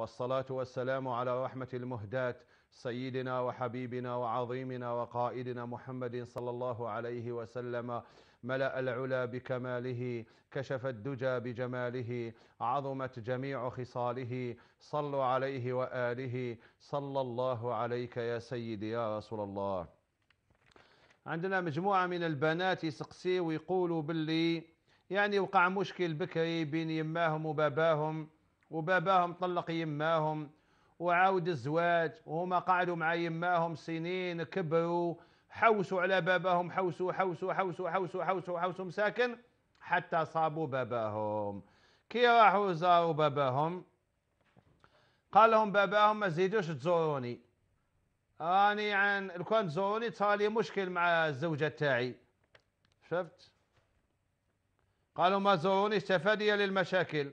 والصلاة والسلام على رحمة المهدات سيدنا وحبيبنا وعظيمنا وقائدنا محمد صلى الله عليه وسلم ملأ العلا بكماله كشف الدجى بجماله عظمت جميع خصاله صلوا عليه وآله صلى الله عليك يا سيدي يا رسول الله عندنا مجموعة من البنات يسقسي ويقولوا باللي يعني وقع مشكل بكري بين يماهم وباباهم وباباهم طلق يماهم وعاود الزواج وهما قعدوا مع يماهم سنين كبروا حوسوا على باباهم حوسوا حوسوا حوسوا حوسوا حوسوا حوسوا مساكن حتى صابوا باباهم كي راحوا زاروا باباهم قال لهم باباهم ما تزيدوش تزوروني راني عن لو كان تزوروني صار لي مشكل مع الزوجه تاعي شفت قالوا ما زوروني تفاديا للمشاكل